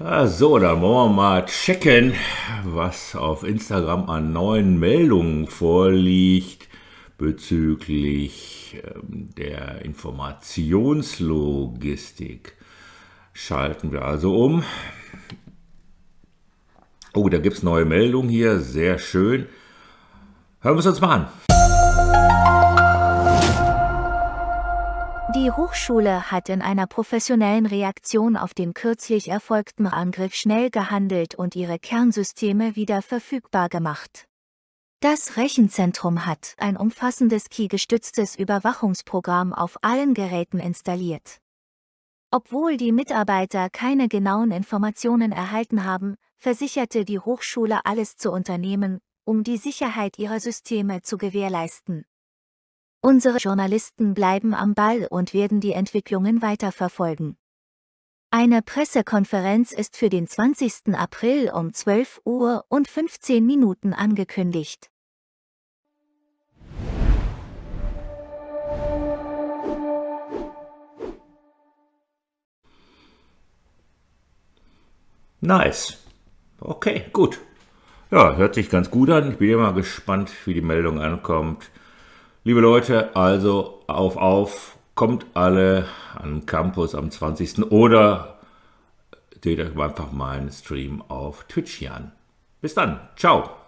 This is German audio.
Ah, so, dann wollen wir mal checken, was auf Instagram an neuen Meldungen vorliegt bezüglich ähm, der Informationslogistik. Schalten wir also um. Oh, da gibt es neue Meldungen hier, sehr schön. Hören wir es uns mal an. Die Hochschule hat in einer professionellen Reaktion auf den kürzlich erfolgten Angriff schnell gehandelt und ihre Kernsysteme wieder verfügbar gemacht. Das Rechenzentrum hat ein umfassendes KI-gestütztes Überwachungsprogramm auf allen Geräten installiert. Obwohl die Mitarbeiter keine genauen Informationen erhalten haben, versicherte die Hochschule alles zu unternehmen, um die Sicherheit ihrer Systeme zu gewährleisten. Unsere Journalisten bleiben am Ball und werden die Entwicklungen weiterverfolgen. Eine Pressekonferenz ist für den 20. April um 12 Uhr und 15 Minuten angekündigt. Nice. Okay, gut. Ja, hört sich ganz gut an. Ich bin immer gespannt, wie die Meldung ankommt. Liebe Leute, also auf, auf, kommt alle an Campus am 20. oder seht euch einfach meinen Stream auf Twitch hier an. Bis dann, ciao.